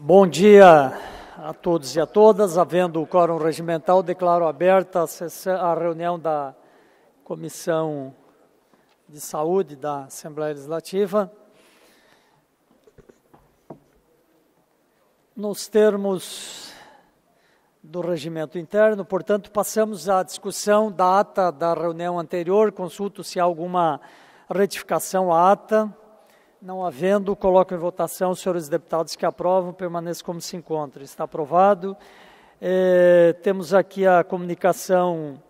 Bom dia a todos e a todas. Havendo o quórum regimental, declaro aberta a reunião da Comissão de Saúde da Assembleia Legislativa. Nos termos do regimento interno, portanto, passamos à discussão da ata da reunião anterior, consulto se há alguma retificação à ata. Não havendo, coloco em votação. Os senhores deputados que aprovam, permaneça como se encontra. Está aprovado. É, temos aqui a comunicação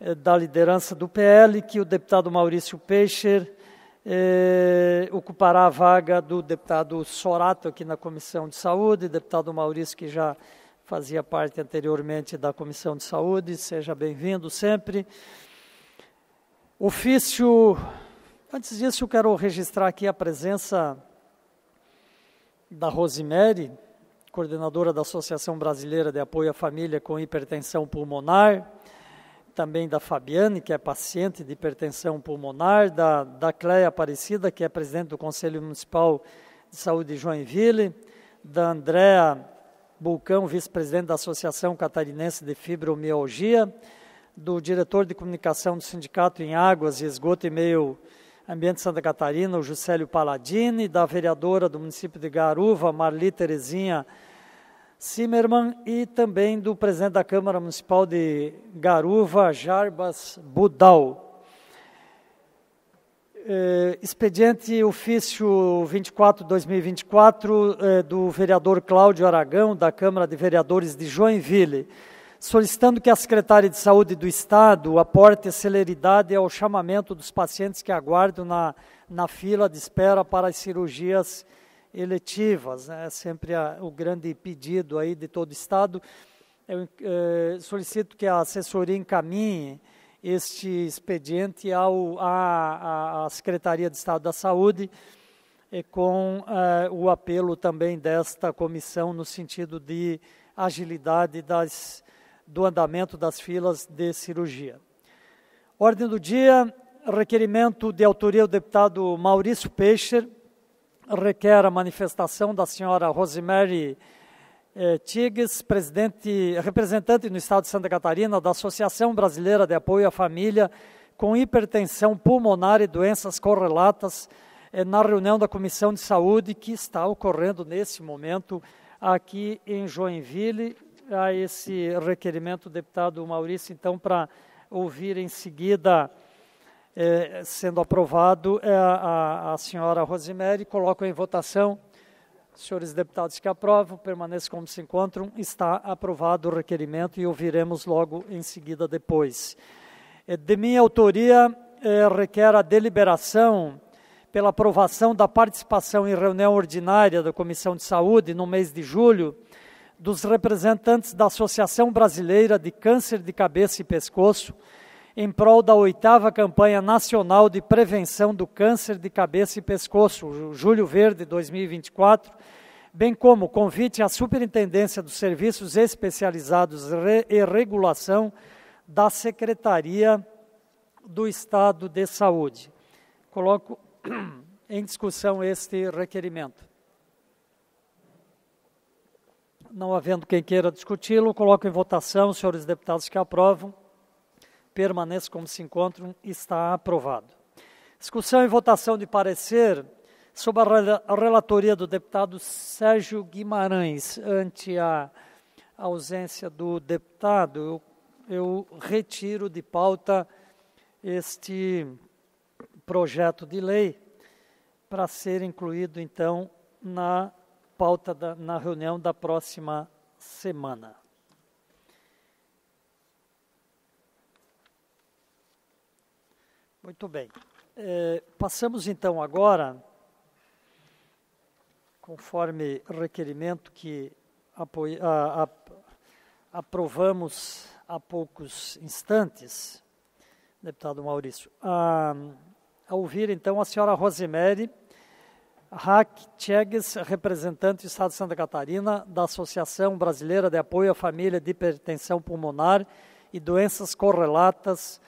é, da liderança do PL, que o deputado Maurício Peixer é, ocupará a vaga do deputado Sorato aqui na Comissão de Saúde, deputado Maurício que já fazia parte anteriormente da Comissão de Saúde, seja bem-vindo sempre. Ofício Antes disso, eu quero registrar aqui a presença da Rosemary, coordenadora da Associação Brasileira de Apoio à Família com Hipertensão Pulmonar, também da Fabiane, que é paciente de hipertensão pulmonar, da, da Cleia Aparecida, que é presidente do Conselho Municipal de Saúde de Joinville, da Andréa Bulcão, vice-presidente da Associação Catarinense de Fibromialgia, do diretor de comunicação do Sindicato em Águas e Esgoto e Meio Ambiente Santa Catarina, o Juscelio Palladini, da vereadora do município de Garuva, Marli Terezinha Zimmermann, e também do presidente da Câmara Municipal de Garuva, Jarbas Budal. É, expediente ofício 24-2024 é, do vereador Cláudio Aragão, da Câmara de Vereadores de Joinville solicitando que a secretária de Saúde do Estado aporte celeridade ao chamamento dos pacientes que aguardam na, na fila de espera para as cirurgias eletivas. Né? É sempre a, o grande pedido aí de todo o Estado. Eu eh, solicito que a assessoria encaminhe este expediente ao, à, à Secretaria de Estado da Saúde, e eh, com eh, o apelo também desta comissão no sentido de agilidade das do andamento das filas de cirurgia. Ordem do dia, requerimento de autoria do deputado Maurício Peixer, requer a manifestação da senhora Rosemary eh, Tigges, presidente, representante no Estado de Santa Catarina da Associação Brasileira de Apoio à Família com Hipertensão Pulmonar e Doenças Correlatas, eh, na reunião da Comissão de Saúde que está ocorrendo nesse momento aqui em Joinville, a esse requerimento deputado Maurício, então, para ouvir em seguida, eh, sendo aprovado, eh, a, a senhora Rosemary. Coloco em votação. Senhores deputados que aprovam, permaneçam como se encontram. Está aprovado o requerimento e ouviremos logo em seguida depois. Eh, de minha autoria, eh, requer a deliberação pela aprovação da participação em reunião ordinária da Comissão de Saúde no mês de julho dos representantes da Associação Brasileira de Câncer de Cabeça e Pescoço em prol da oitava campanha nacional de prevenção do câncer de cabeça e pescoço, Julho Verde 2024, bem como convite à Superintendência dos Serviços Especializados e Regulação da Secretaria do Estado de Saúde. Coloco em discussão este requerimento. Não havendo quem queira discuti-lo, coloco em votação, senhores deputados que aprovam. Permaneça como se encontram, está aprovado. Discussão e votação de parecer sobre a relatoria do deputado Sérgio Guimarães. Ante a ausência do deputado, eu, eu retiro de pauta este projeto de lei para ser incluído, então, na pauta da, na reunião da próxima semana. Muito bem. É, passamos então agora, conforme requerimento que a, a, aprovamos há poucos instantes, deputado Maurício, a, a ouvir então a senhora Rosemary Hack Chegues, representante do Estado de Santa Catarina, da Associação Brasileira de Apoio à Família de Hipertensão Pulmonar e Doenças Correlatas.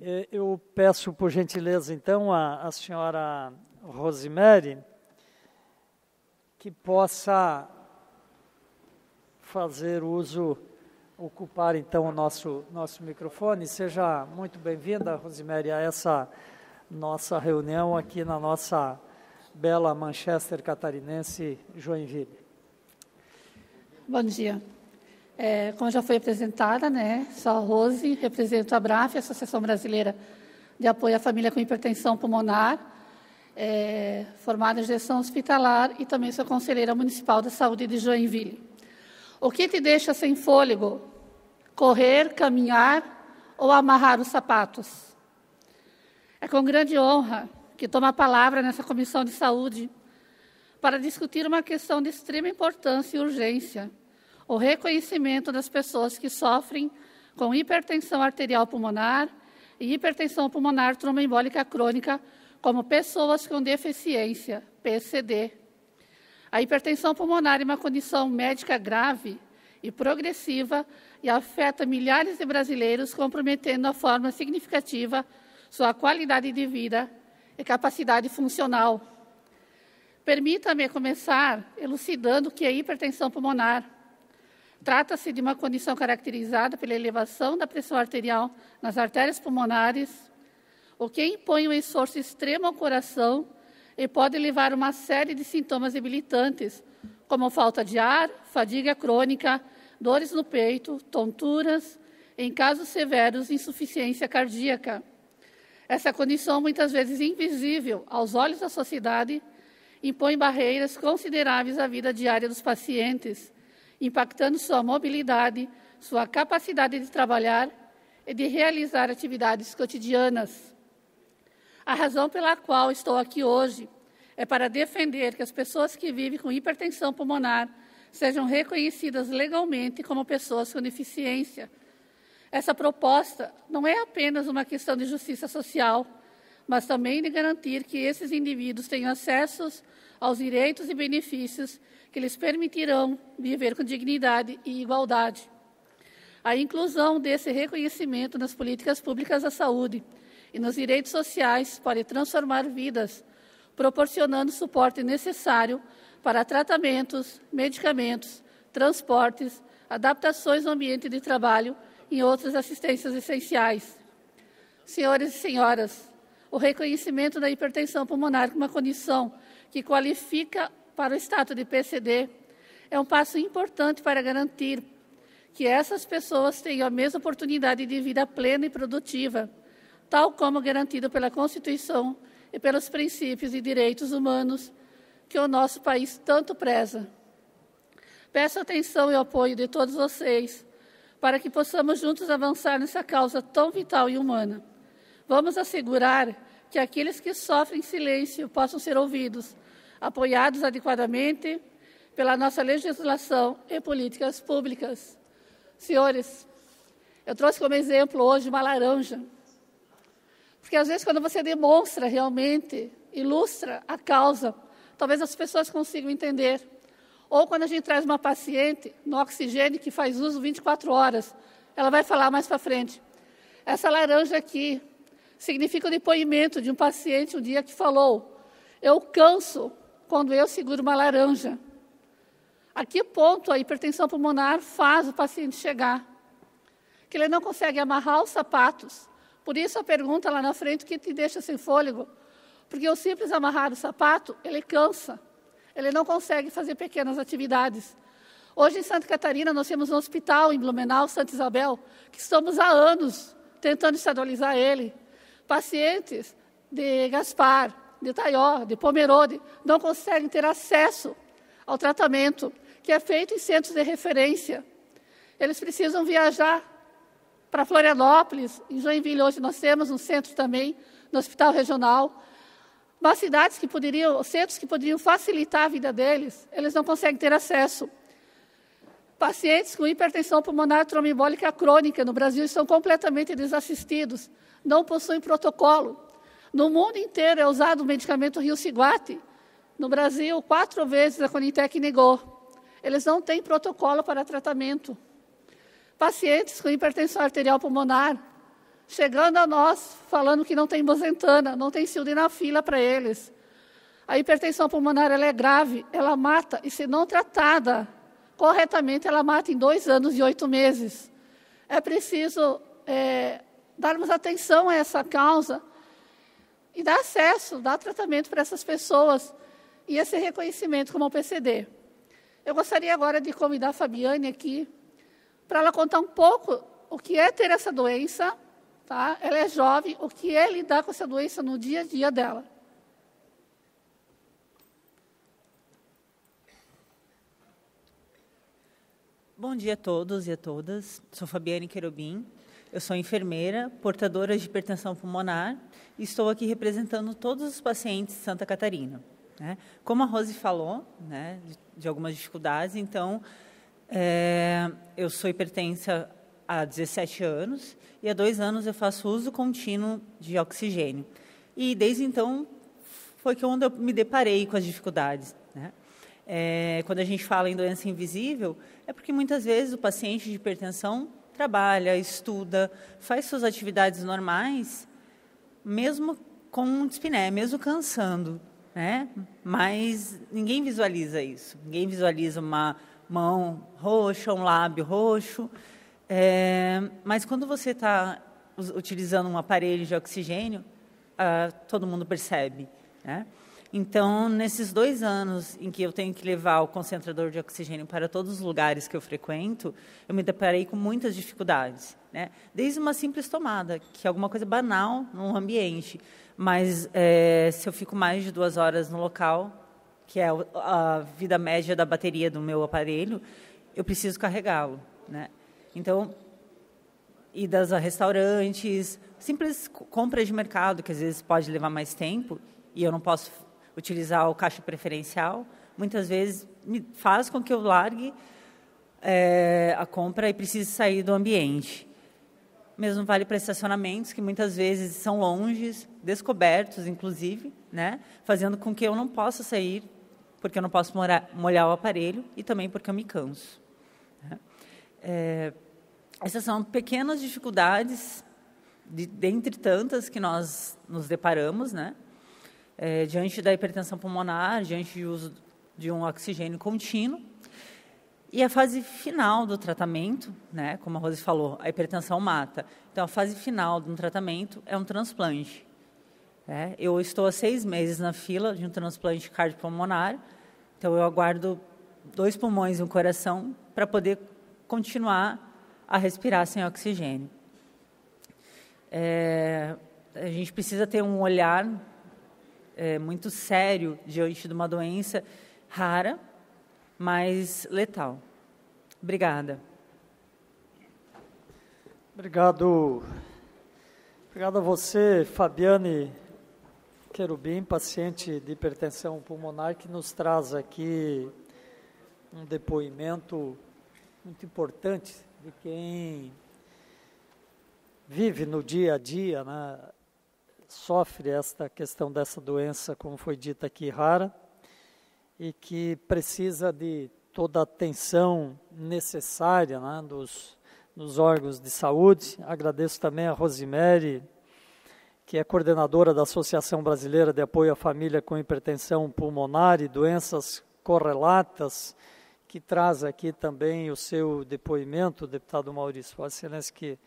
Eh, eu peço, por gentileza, então, à senhora Rosemary que possa fazer uso, ocupar então o nosso, nosso microfone. Seja muito bem-vinda, Rosemary, a essa nossa reunião aqui na nossa bela Manchester catarinense, Joinville. Bom dia. É, como já foi apresentada, né, sou a Rose, represento a BRAF, Associação Brasileira de Apoio à Família com Hipertensão Pulmonar, é, formada em gestão hospitalar e também sou conselheira municipal da saúde de Joinville. O que te deixa sem fôlego? Correr, caminhar ou amarrar os sapatos? É com grande honra que toma a palavra nessa comissão de saúde para discutir uma questão de extrema importância e urgência: o reconhecimento das pessoas que sofrem com hipertensão arterial pulmonar e hipertensão pulmonar tromboembólica crônica como pessoas com deficiência, PCD. A hipertensão pulmonar é uma condição médica grave e progressiva e afeta milhares de brasileiros, comprometendo a forma significativa sua qualidade de vida e capacidade funcional. Permita-me começar elucidando o que é hipertensão pulmonar. Trata-se de uma condição caracterizada pela elevação da pressão arterial nas artérias pulmonares, o que impõe um esforço extremo ao coração e pode levar a uma série de sintomas debilitantes, como falta de ar, fadiga crônica, dores no peito, tonturas, em casos severos, insuficiência cardíaca. Essa condição, muitas vezes invisível aos olhos da sociedade, impõe barreiras consideráveis à vida diária dos pacientes, impactando sua mobilidade, sua capacidade de trabalhar e de realizar atividades cotidianas. A razão pela qual estou aqui hoje é para defender que as pessoas que vivem com hipertensão pulmonar sejam reconhecidas legalmente como pessoas com deficiência essa proposta não é apenas uma questão de justiça social, mas também de garantir que esses indivíduos tenham acesso aos direitos e benefícios que lhes permitirão viver com dignidade e igualdade. A inclusão desse reconhecimento nas políticas públicas da saúde e nos direitos sociais pode transformar vidas, proporcionando o suporte necessário para tratamentos, medicamentos, transportes, adaptações no ambiente de trabalho e outras assistências essenciais. Senhores e senhoras, o reconhecimento da hipertensão pulmonar como uma condição que qualifica para o status de PCD é um passo importante para garantir que essas pessoas tenham a mesma oportunidade de vida plena e produtiva, tal como garantido pela Constituição e pelos princípios e direitos humanos que o nosso país tanto preza. Peço atenção e apoio de todos vocês para que possamos juntos avançar nessa causa tão vital e humana. Vamos assegurar que aqueles que sofrem silêncio possam ser ouvidos, apoiados adequadamente pela nossa legislação e políticas públicas. Senhores, eu trouxe como exemplo hoje uma laranja. Porque às vezes, quando você demonstra realmente, ilustra a causa, talvez as pessoas consigam entender. Ou quando a gente traz uma paciente no oxigênio que faz uso 24 horas, ela vai falar mais para frente. Essa laranja aqui significa o depoimento de um paciente um dia que falou: Eu canso quando eu seguro uma laranja. A que ponto a hipertensão pulmonar faz o paciente chegar? Que ele não consegue amarrar os sapatos. Por isso a pergunta lá na frente que te deixa sem fôlego. Porque o simples amarrar o sapato, ele cansa. Ele não consegue fazer pequenas atividades. Hoje em Santa Catarina nós temos um hospital em Blumenau, Santa Isabel, que estamos há anos tentando estadualizar ele. Pacientes de Gaspar, de Taió, de Pomerode não conseguem ter acesso ao tratamento que é feito em centros de referência. Eles precisam viajar para Florianópolis, em Joinville hoje nós temos um centro também no Hospital Regional mas cidades que poderiam, centros que poderiam facilitar a vida deles, eles não conseguem ter acesso. Pacientes com hipertensão pulmonar trombembólica crônica no Brasil estão completamente desassistidos, não possuem protocolo. No mundo inteiro é usado o medicamento Rio-Ciguate. No Brasil, quatro vezes a Conitec negou. Eles não têm protocolo para tratamento. Pacientes com hipertensão arterial pulmonar chegando a nós falando que não tem bozentana, não tem na fila para eles. A hipertensão pulmonar ela é grave, ela mata, e se não tratada corretamente, ela mata em dois anos e oito meses. É preciso é, darmos atenção a essa causa e dar acesso, dar tratamento para essas pessoas e esse reconhecimento como PCD. Eu gostaria agora de convidar a Fabiane aqui para ela contar um pouco o que é ter essa doença Tá? Ela é jovem, o que é lidar com essa doença no dia a dia dela? Bom dia a todos e a todas. Sou Fabiane Querubim. Eu sou enfermeira, portadora de hipertensão pulmonar e estou aqui representando todos os pacientes de Santa Catarina. Né? Como a Rose falou, né, de, de algumas dificuldades, então é, eu sou hipertensa há 17 anos e há dois anos eu faço uso contínuo de oxigênio. E desde então foi que onde eu me deparei com as dificuldades. Né? É, quando a gente fala em doença invisível, é porque muitas vezes o paciente de hipertensão trabalha, estuda, faz suas atividades normais, mesmo com dispneia, mesmo cansando, né? Mas ninguém visualiza isso. Ninguém visualiza uma mão roxa, um lábio roxo. É, mas quando você está utilizando um aparelho de oxigênio, ah, todo mundo percebe. Né? Então, nesses dois anos em que eu tenho que levar o concentrador de oxigênio para todos os lugares que eu frequento, eu me deparei com muitas dificuldades. Né? Desde uma simples tomada, que é alguma coisa banal num ambiente, mas é, se eu fico mais de duas horas no local, que é a vida média da bateria do meu aparelho, eu preciso carregá-lo. Né? Então, idas a restaurantes, simples compras de mercado, que às vezes pode levar mais tempo, e eu não posso utilizar o caixa preferencial, muitas vezes me faz com que eu largue é, a compra e precise sair do ambiente. Mesmo vale para estacionamentos, que muitas vezes são longes, descobertos, inclusive, né? fazendo com que eu não possa sair, porque eu não posso molhar, molhar o aparelho e também porque eu me canso. É, essas são pequenas dificuldades, de, dentre tantas que nós nos deparamos, né? É, diante da hipertensão pulmonar, diante de uso de um oxigênio contínuo. E a fase final do tratamento, né, como a Rose falou, a hipertensão mata. Então, a fase final de um tratamento é um transplante. Né? Eu estou há seis meses na fila de um transplante cardiopulmonar, então eu aguardo dois pulmões e um coração para poder continuar a respirar sem oxigênio. É, a gente precisa ter um olhar é, muito sério diante de uma doença rara, mas letal. Obrigada. Obrigado. Obrigado a você, Fabiane Querubim, paciente de hipertensão pulmonar, que nos traz aqui um depoimento muito importante de quem vive no dia a dia, né, sofre esta questão dessa doença, como foi dita aqui, rara, e que precisa de toda a atenção necessária né, dos, dos órgãos de saúde. Agradeço também a Rosemary, que é coordenadora da Associação Brasileira de Apoio à Família com Hipertensão Pulmonar e Doenças Correlatas, que traz aqui também o seu depoimento, deputado Maurício. Vossa Excelência que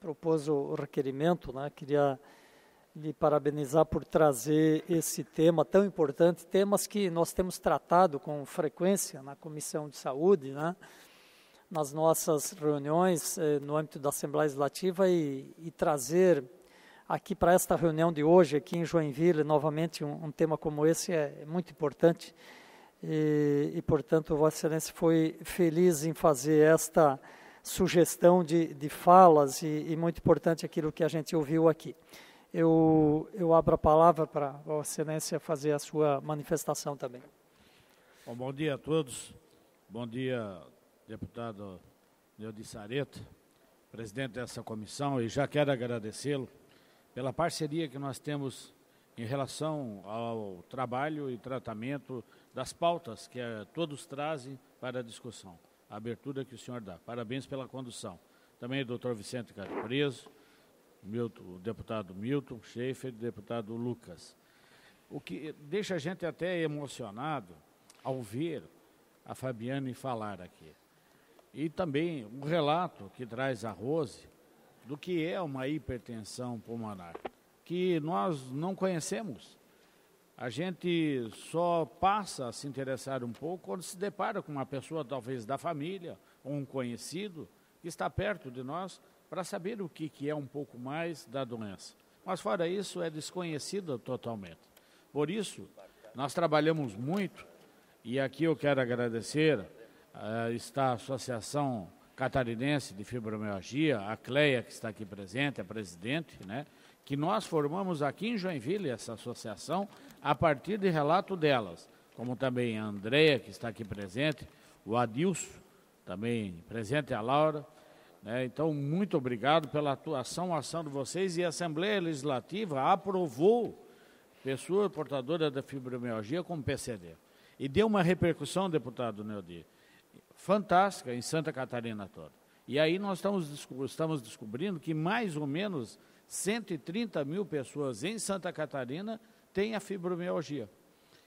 propôs o requerimento, né? queria lhe parabenizar por trazer esse tema tão importante, temas que nós temos tratado com frequência na Comissão de Saúde, né? nas nossas reuniões eh, no âmbito da Assembleia Legislativa e, e trazer aqui para esta reunião de hoje, aqui em Joinville, novamente um, um tema como esse é, é muito importante. E, e, portanto, Vossa Excelência foi feliz em fazer esta sugestão de, de falas e, e, muito importante aquilo que a gente ouviu aqui. Eu, eu abro a palavra para Vossa Excelência fazer a sua manifestação também. Bom, bom dia a todos. Bom dia, deputado Neudi presidente dessa comissão, e já quero agradecê-lo pela parceria que nós temos em relação ao trabalho e tratamento das pautas que eh, todos trazem para a discussão. A abertura que o senhor dá. Parabéns pela condução. Também o doutor Vicente Carpreso, o deputado Milton Schaefer e o deputado Lucas. O que deixa a gente até emocionado ao ver a Fabiane falar aqui. E também um relato que traz a Rose do que é uma hipertensão pulmonar, que nós não conhecemos. A gente só passa a se interessar um pouco quando se depara com uma pessoa, talvez da família, ou um conhecido, que está perto de nós, para saber o que, que é um pouco mais da doença. Mas, fora isso, é desconhecida totalmente. Por isso, nós trabalhamos muito, e aqui eu quero agradecer, uh, está a Associação Catarinense de Fibromialgia, a Cleia, que está aqui presente, a presidente, né? que nós formamos aqui em Joinville essa associação a partir de relato delas, como também a Andrea, que está aqui presente, o Adilson, também presente, a Laura. Né? Então, muito obrigado pela atuação, ação de vocês. E a Assembleia Legislativa aprovou pessoa portadora da fibromialgia como PCD. E deu uma repercussão, deputado Neudi, fantástica em Santa Catarina toda. E aí nós estamos, estamos descobrindo que mais ou menos 130 mil pessoas em Santa Catarina tem a fibromialgia.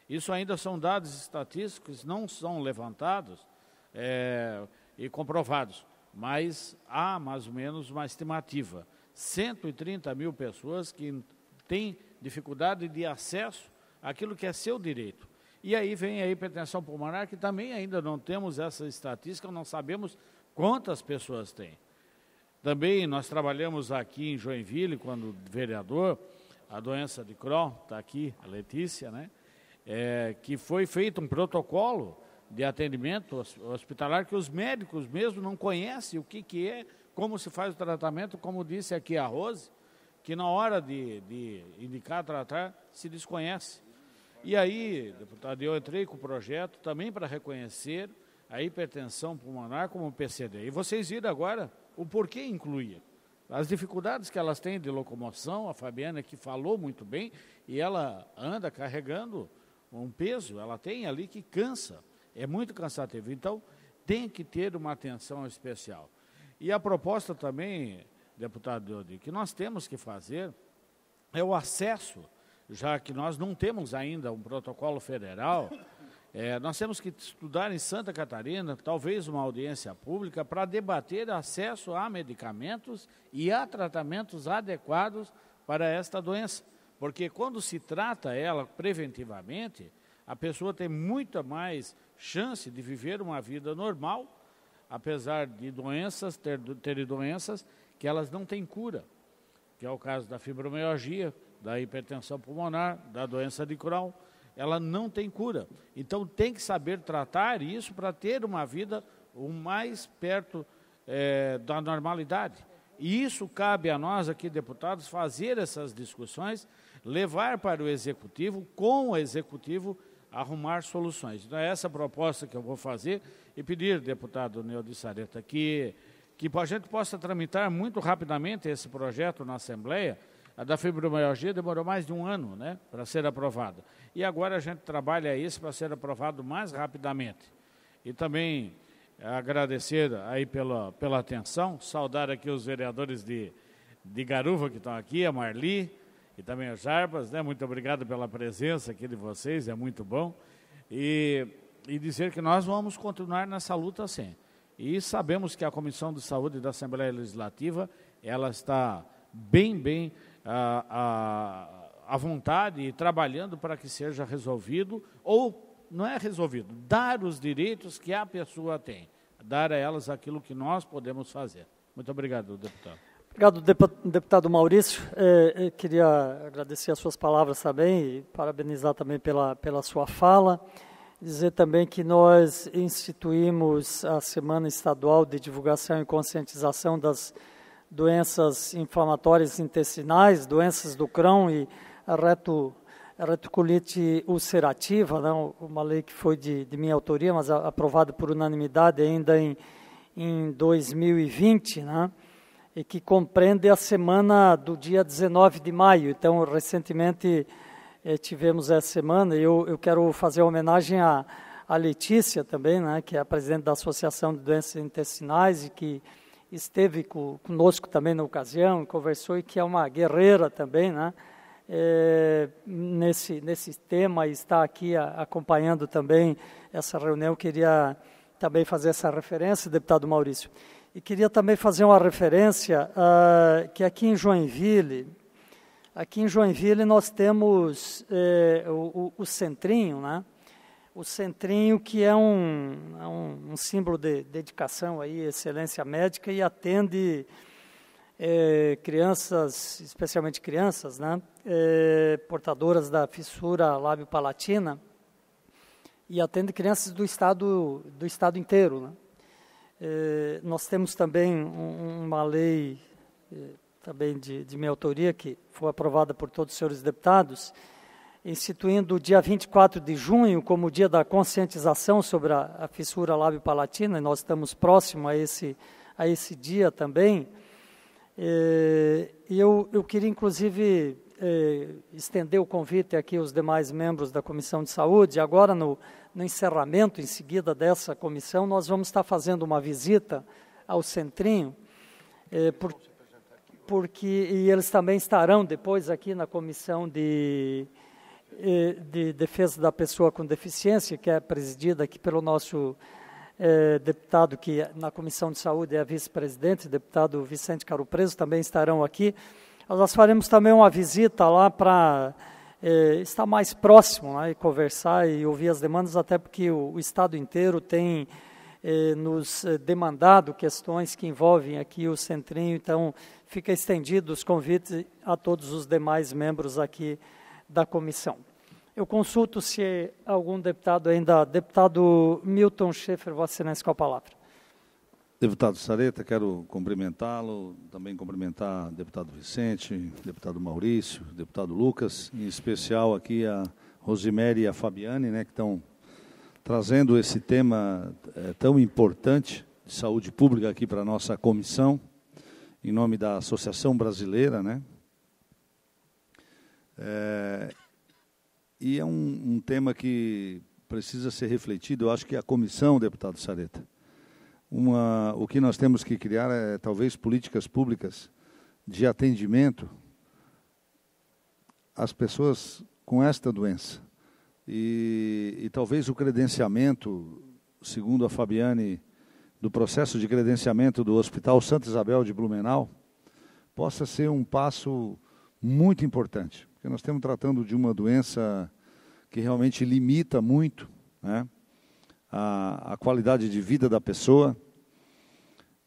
Isso ainda são dados estatísticos, não são levantados é, e comprovados, mas há mais ou menos uma estimativa. 130 mil pessoas que têm dificuldade de acesso àquilo que é seu direito. E aí vem a hipertensão pulmonar, que também ainda não temos essa estatística, não sabemos quantas pessoas têm. Também nós trabalhamos aqui em Joinville, quando vereador, a doença de Crohn, está aqui a Letícia, né? É, que foi feito um protocolo de atendimento hospitalar que os médicos mesmo não conhecem o que, que é, como se faz o tratamento, como disse aqui a Rose, que na hora de, de indicar tratar se desconhece. E aí, deputado, eu entrei com o projeto também para reconhecer a hipertensão pulmonar como PCD. E vocês viram agora o porquê incluía as dificuldades que elas têm de locomoção, a Fabiana que falou muito bem, e ela anda carregando um peso, ela tem ali que cansa, é muito cansativo. Então, tem que ter uma atenção especial. E a proposta também, deputado Deodi, que nós temos que fazer é o acesso, já que nós não temos ainda um protocolo federal É, nós temos que estudar em Santa Catarina, talvez uma audiência pública, para debater acesso a medicamentos e a tratamentos adequados para esta doença. Porque quando se trata ela preventivamente, a pessoa tem muita mais chance de viver uma vida normal, apesar de doenças, ter, ter doenças que elas não têm cura, que é o caso da fibromialgia, da hipertensão pulmonar, da doença de Crohn ela não tem cura. Então tem que saber tratar isso para ter uma vida o mais perto é, da normalidade. E isso cabe a nós aqui, deputados, fazer essas discussões, levar para o executivo, com o executivo, arrumar soluções. Então é essa proposta que eu vou fazer e pedir, deputado Neo Sareta, que, que a gente possa tramitar muito rapidamente esse projeto na Assembleia, a da fibromialgia demorou mais de um ano né, para ser aprovada. E agora a gente trabalha isso para ser aprovado mais rapidamente. E também agradecer aí pela, pela atenção, saudar aqui os vereadores de, de Garuva que estão aqui, a Marli e também a Jarbas, né? Muito obrigado pela presença aqui de vocês, é muito bom. E, e dizer que nós vamos continuar nessa luta assim. E sabemos que a Comissão de Saúde da Assembleia Legislativa, ela está bem, bem a, a, vontade e trabalhando para que seja resolvido, ou não é resolvido, dar os direitos que a pessoa tem, dar a elas aquilo que nós podemos fazer. Muito obrigado, deputado. Obrigado, deputado Maurício. Eu é, é, queria agradecer as suas palavras também e parabenizar também pela, pela sua fala. Dizer também que nós instituímos a Semana Estadual de Divulgação e Conscientização das doenças inflamatórias intestinais, doenças do crão e reto, retocolite ulcerativa, não, né? uma lei que foi de, de minha autoria, mas aprovada por unanimidade ainda em, em 2020, né, e que compreende a semana do dia 19 de maio. Então, recentemente eh, tivemos essa semana, e eu, eu quero fazer homenagem a, a Letícia também, né, que é a presidente da Associação de Doenças Intestinais e que esteve conosco também na ocasião, conversou e que é uma guerreira também, né? É, nesse, nesse tema e está aqui a, acompanhando também essa reunião. Queria também fazer essa referência, deputado Maurício. E queria também fazer uma referência uh, que aqui em Joinville, aqui em Joinville nós temos é, o, o, o centrinho, né? o centrinho que é um, é um, um, símbolo de dedicação aí, excelência médica e atende é, crianças, especialmente crianças, né, é, portadoras da fissura lábio-palatina e atende crianças do estado do estado inteiro. Né. É, nós temos também um, uma lei é, também de, de minha autoria que foi aprovada por todos os senhores deputados instituindo o dia 24 de junho como o dia da conscientização sobre a, a fissura lábio-palatina, e nós estamos próximo a esse, a esse dia também. É, e eu, eu queria, inclusive, é, estender o convite aqui aos demais membros da Comissão de Saúde. Agora, no, no encerramento, em seguida dessa comissão, nós vamos estar fazendo uma visita ao Centrinho, é, por, porque, e eles também estarão depois aqui na Comissão de eh, de Defesa da Pessoa com Deficiência, que é presidida aqui pelo nosso eh, deputado, que é na Comissão de Saúde é vice-presidente, deputado Vicente Caro Preso, também estarão aqui. Nós faremos também uma visita lá para eh, estar mais próximo né, e conversar e ouvir as demandas, até porque o, o Estado inteiro tem eh, nos eh, demandado questões que envolvem aqui o Centrinho, então fica estendido os convites a todos os demais membros aqui da comissão. Eu consulto se algum deputado ainda. Deputado Milton Schaefer, Vossa Excelência, com a palavra. Deputado Sareta, quero cumprimentá-lo, também cumprimentar deputado Vicente, deputado Maurício, deputado Lucas, em especial aqui a Rosimere e a Fabiane, né, que estão trazendo esse tema é, tão importante de saúde pública aqui para a nossa comissão, em nome da Associação Brasileira, né, é, e é um, um, tema que precisa ser refletido, eu acho que a comissão, deputado Sareta. Uma, o que nós temos que criar é talvez políticas públicas de atendimento às pessoas com esta doença. E, e talvez o credenciamento, segundo a Fabiane, do processo de credenciamento do Hospital Santa Isabel de Blumenau, possa ser um passo muito importante porque nós estamos tratando de uma doença que realmente limita muito né, a, a qualidade de vida da pessoa.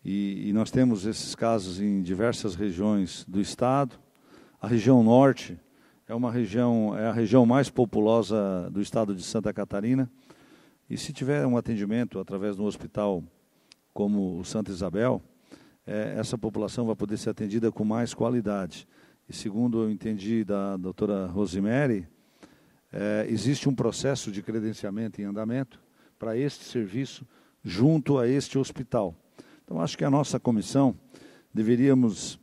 E, e, nós temos esses casos em diversas regiões do estado. A região norte é uma região é a região mais populosa do estado de Santa Catarina. E se tiver um atendimento através de um hospital como o Santa Isabel, é, essa população vai poder ser atendida com mais qualidade e segundo eu entendi da doutora Rosemary, é, existe um processo de credenciamento em andamento para este serviço junto a este hospital. Então, acho que a nossa comissão deveríamos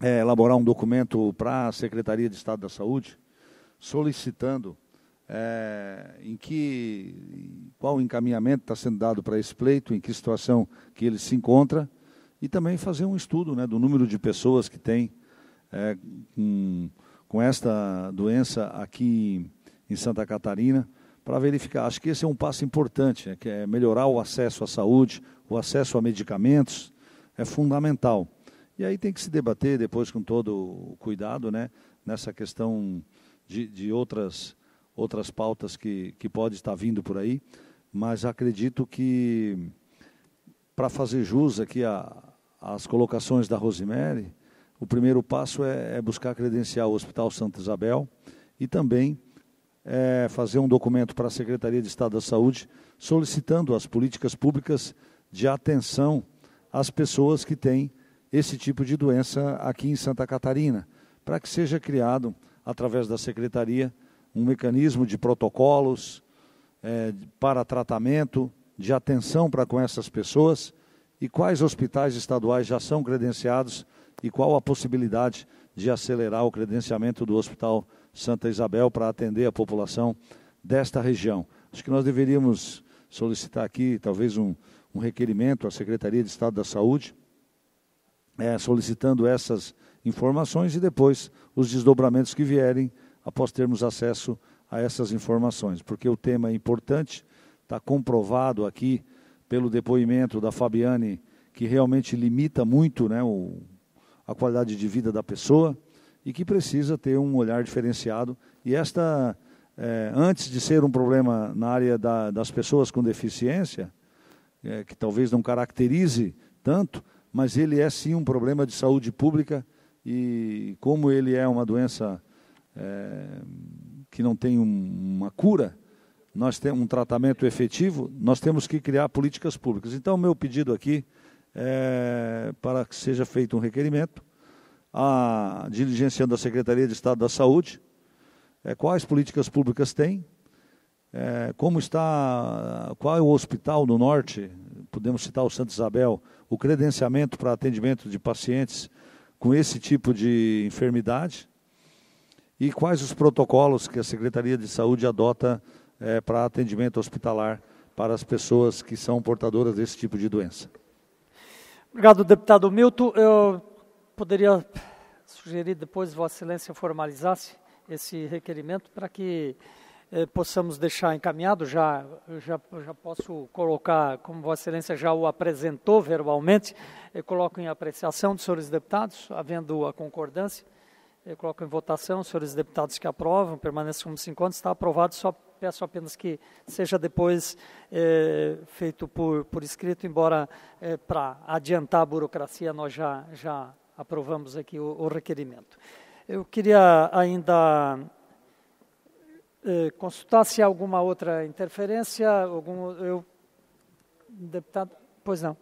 é, elaborar um documento para a Secretaria de Estado da Saúde, solicitando é, em que qual encaminhamento está sendo dado para esse pleito, em que situação que ele se encontra, e também fazer um estudo né, do número de pessoas que tem é, com, com esta doença aqui em Santa Catarina para verificar. Acho que esse é um passo importante, né, que é melhorar o acesso à saúde, o acesso a medicamentos, é fundamental. E aí tem que se debater depois com todo o cuidado, né, nessa questão de, de outras, outras pautas que, que pode estar vindo por aí, mas acredito que para fazer jus aqui às colocações da Rosemary, o primeiro passo é, é buscar credenciar o Hospital Santa Isabel e também é, fazer um documento para a Secretaria de Estado da Saúde solicitando as políticas públicas de atenção às pessoas que têm esse tipo de doença aqui em Santa Catarina, para que seja criado, através da Secretaria, um mecanismo de protocolos é, para tratamento, de atenção para com essas pessoas e quais hospitais estaduais já são credenciados e qual a possibilidade de acelerar o credenciamento do Hospital Santa Isabel para atender a população desta região. Acho que nós deveríamos solicitar aqui, talvez, um, um requerimento à Secretaria de Estado da Saúde, é, solicitando essas informações e depois os desdobramentos que vierem após termos acesso a essas informações, porque o tema é importante, está comprovado aqui pelo depoimento da Fabiane que realmente limita muito né, o, a qualidade de vida da pessoa e que precisa ter um olhar diferenciado. E esta, é, antes de ser um problema na área da, das pessoas com deficiência, é, que talvez não caracterize tanto, mas ele é sim um problema de saúde pública e como ele é uma doença é, que não tem um, uma cura, nós temos um tratamento efetivo, nós temos que criar políticas públicas. Então, meu pedido aqui é, para que seja feito um requerimento a diligência da Secretaria de Estado da Saúde, é, quais políticas públicas tem, é, como está, qual é o hospital no norte, podemos citar o Santa Isabel, o credenciamento para atendimento de pacientes com esse tipo de enfermidade e quais os protocolos que a Secretaria de Saúde adota é, para atendimento hospitalar para as pessoas que são portadoras desse tipo de doença. Obrigado, deputado Milton. Eu poderia sugerir depois Vossa Excelência formalizasse esse requerimento para que eh, possamos deixar encaminhado. Já, já, já posso colocar, como Vossa Excelência já o apresentou verbalmente, eu coloco em apreciação dos senhores deputados, havendo a concordância. Eu coloco em votação, senhores deputados que aprovam, permaneçam como se encontram, está aprovado só peço apenas que seja depois é, feito por, por escrito, embora é, eh, para adiantar a burocracia nós já, já aprovamos aqui o, o requerimento. Eu queria ainda é, consultar se há alguma outra interferência, algum, eu, deputado, pois não.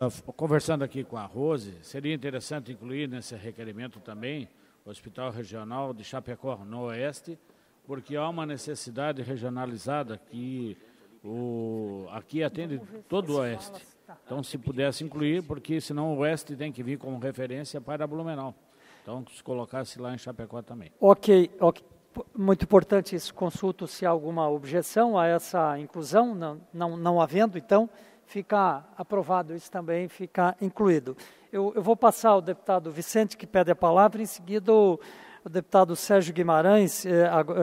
Ah, conversando aqui com a Rose, seria interessante incluir nesse requerimento também o Hospital Regional de Chapecó, no Oeste, porque há uma necessidade regionalizada que o, aqui atende todo o Oeste. Tá. Então, se pudesse incluir, porque senão o Oeste tem que vir como referência para Blumenau. Então, se colocasse lá em Chapecó também. Ok, ok. Muito importante isso. Consulto se há alguma objeção a essa inclusão. Não, não, não havendo, então, fica aprovado isso também, fica incluído. Eu, eu vou passar ao deputado Vicente, que pede a palavra, em seguida o o deputado Sérgio Guimarães, eh,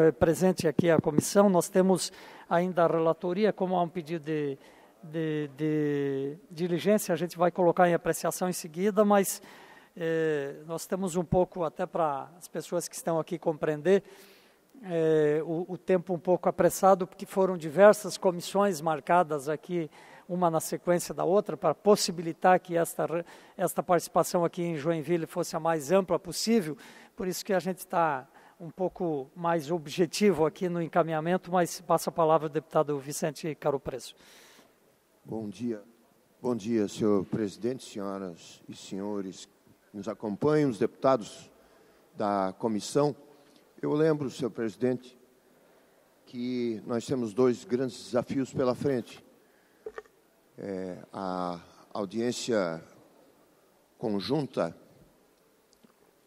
eh, presente aqui à comissão. Nós temos ainda a relatoria, como há um pedido de, de, de diligência, a gente vai colocar em apreciação em seguida, mas eh, nós temos um pouco, até para as pessoas que estão aqui compreender, o, o tempo um pouco apressado, porque foram diversas comissões marcadas aqui uma na sequência da outra, para possibilitar que esta, esta participação aqui em Joinville fosse a mais ampla possível. Por isso que a gente está um pouco mais objetivo aqui no encaminhamento, mas passa a palavra ao deputado Vicente Caro Preço. Bom dia. Bom dia, senhor presidente, senhoras e senhores que nos acompanham, os deputados da comissão. Eu lembro, senhor presidente, que nós temos dois grandes desafios pela frente é, a audiência conjunta,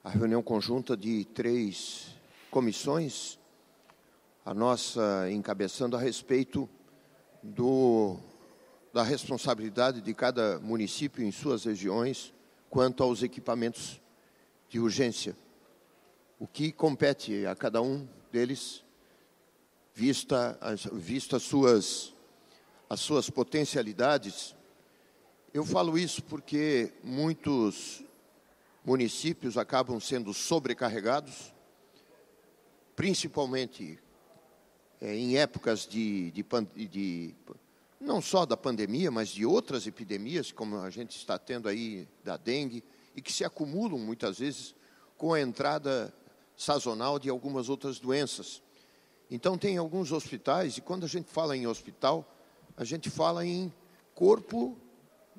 a reunião conjunta de três comissões, a nossa encabeçando a respeito do, da responsabilidade de cada município em suas regiões quanto aos equipamentos de urgência. O que compete a cada um deles, vista, vista suas as suas potencialidades. Eu falo isso porque muitos municípios acabam sendo sobrecarregados, principalmente é, em épocas de, de, de, não só da pandemia, mas de outras epidemias, como a gente está tendo aí da dengue, e que se acumulam muitas vezes com a entrada sazonal de algumas outras doenças. Então, tem alguns hospitais, e quando a gente fala em hospital, a gente fala em corpo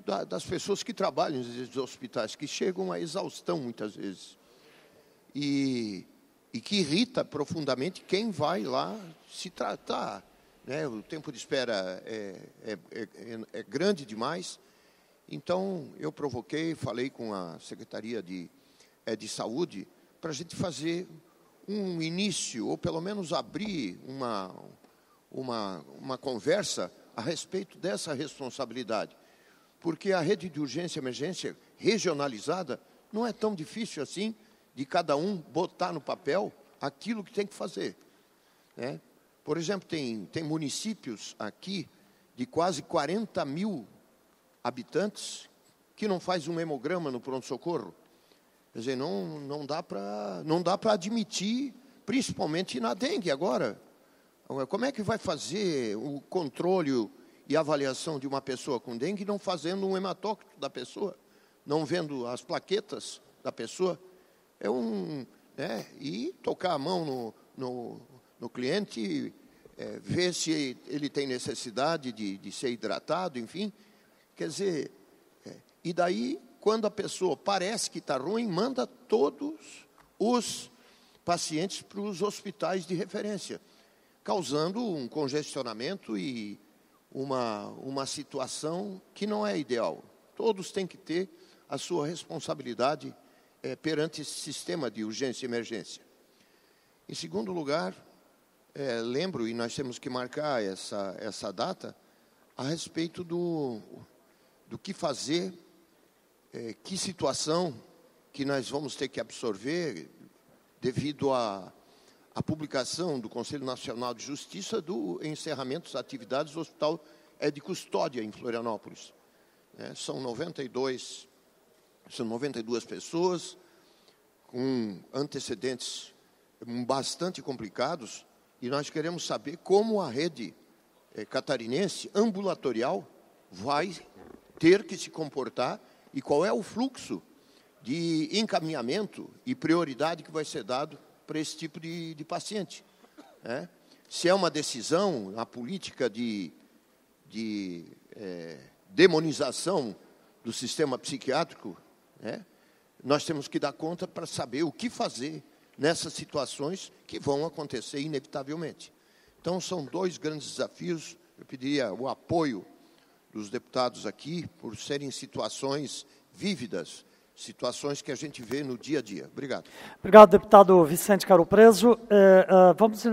da, das pessoas que trabalham nos hospitais, que chegam à exaustão muitas vezes. E, e que irrita profundamente quem vai lá se tratar. Né? O tempo de espera é, é, é, é, é grande demais. Então, eu provoquei, falei com a Secretaria de, é, de Saúde, para a gente fazer um início, ou pelo menos abrir uma, uma, uma conversa a respeito dessa responsabilidade. Porque a rede de urgência e emergência regionalizada não é tão difícil assim de cada um botar no papel aquilo que tem que fazer. Né? Por exemplo, tem, tem municípios aqui de quase 40 mil habitantes que não faz um hemograma no pronto-socorro. Quer dizer, não, não dá para admitir, principalmente na dengue agora. Como é que vai fazer o controle e avaliação de uma pessoa com dengue não fazendo um hematócrito da pessoa, não vendo as plaquetas da pessoa? É um. Né, e tocar a mão no, no, no cliente, é, ver se ele tem necessidade de, de ser hidratado, enfim. Quer dizer, é, e daí, quando a pessoa parece que está ruim, manda todos os pacientes para os hospitais de referência causando um congestionamento e uma, uma situação que não é ideal. Todos têm que ter a sua responsabilidade é, perante esse sistema de urgência e emergência. Em segundo lugar, é, lembro, e nós temos que marcar essa, essa data, a respeito do, do que fazer, é, que situação que nós vamos ter que absorver devido a a publicação do Conselho Nacional de Justiça do encerramento das atividades do Hospital é de custódia em Florianópolis. É, são 92, são 92 pessoas com antecedentes hum, bastante complicados e nós queremos saber como a rede é, catarinense ambulatorial vai ter que se comportar e qual é o fluxo de encaminhamento e prioridade que vai ser dado para esse tipo de, de paciente. Né? Se é uma decisão, a política de, de é, demonização do sistema psiquiátrico, né? nós temos que dar conta para saber o que fazer nessas situações que vão acontecer inevitavelmente. Então, são dois grandes desafios. Eu pediria o apoio dos deputados aqui por serem situações vívidas situações que a gente vê no dia a dia. Obrigado. Obrigado, deputado Vicente Caro Preso. Eh, eh, vamos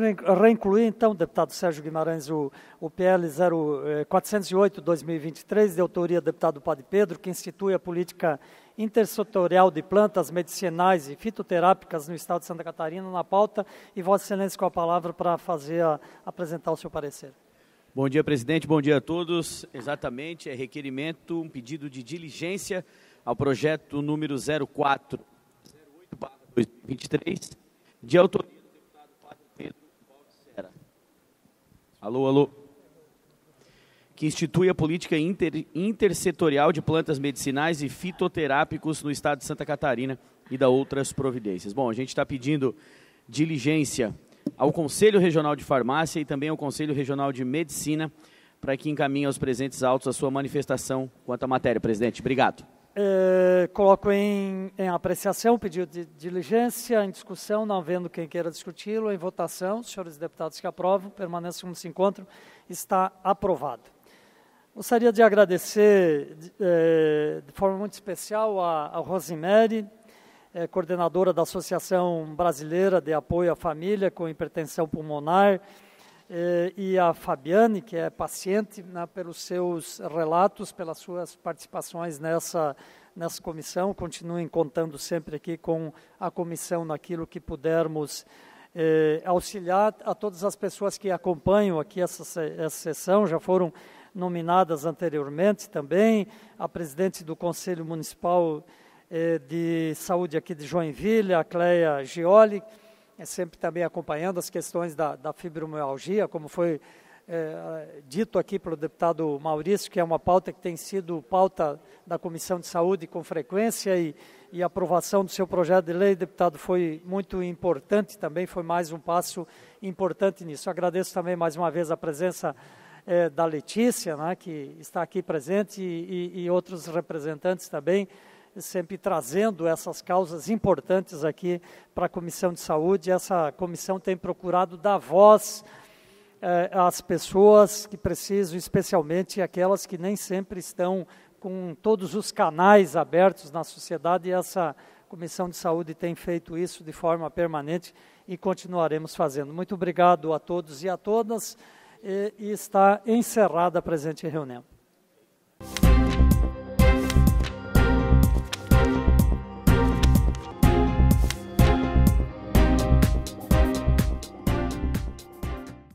reincluir, então, deputado Sérgio Guimarães, o, o PL 408-2023, eh, de autoria do deputado Padre Pedro, que institui a política intersetorial de plantas medicinais e fitoterápicas no estado de Santa Catarina, na pauta. E Vossa Excelência com a palavra para fazer, a, apresentar o seu parecer. Bom dia, presidente. Bom dia a todos. Exatamente, é requerimento, um pedido de diligência ao projeto número 0408 2023, de autoria do deputado Padre Pedro Balcera. Alô, alô. Que institui a política inter, intersetorial de plantas medicinais e fitoterápicos no estado de Santa Catarina e da outras providências. Bom, a gente está pedindo diligência ao Conselho Regional de Farmácia e também ao Conselho Regional de Medicina para que encaminhe aos presentes autos a sua manifestação quanto à matéria. Presidente, obrigado. Eh, coloco em, em apreciação o pedido de diligência, em discussão, não havendo quem queira discuti-lo, em votação, senhores deputados que aprovam, permaneçam como se encontram, está aprovado. Gostaria de agradecer eh, de forma muito especial a, a Rosemary, eh, coordenadora da Associação Brasileira de Apoio à Família com Hipertensão Pulmonar, eh, e a Fabiane, que é paciente, né, pelos seus relatos, pelas suas participações nessa, nessa comissão. Continuem contando sempre aqui com a comissão naquilo que pudermos eh, auxiliar a todas as pessoas que acompanham aqui essa, essa sessão, já foram nominadas anteriormente também, a presidente do Conselho Municipal eh, de Saúde aqui de Joinville, a Cleia Gioli, é sempre também acompanhando as questões da, da fibromialgia, como foi é, dito aqui pelo deputado Maurício, que é uma pauta que tem sido pauta da Comissão de Saúde com frequência e, e a aprovação do seu projeto de lei, deputado, foi muito importante também, foi mais um passo importante nisso. Agradeço também mais uma vez a presença é, da Letícia, né, que está aqui presente, e, e, e outros representantes também sempre trazendo essas causas importantes aqui para a Comissão de Saúde. Essa comissão tem procurado dar voz eh, às pessoas que precisam, especialmente aquelas que nem sempre estão com todos os canais abertos na sociedade, e essa Comissão de Saúde tem feito isso de forma permanente e continuaremos fazendo. Muito obrigado a todos e a todas. E, e está encerrada a presente reunião.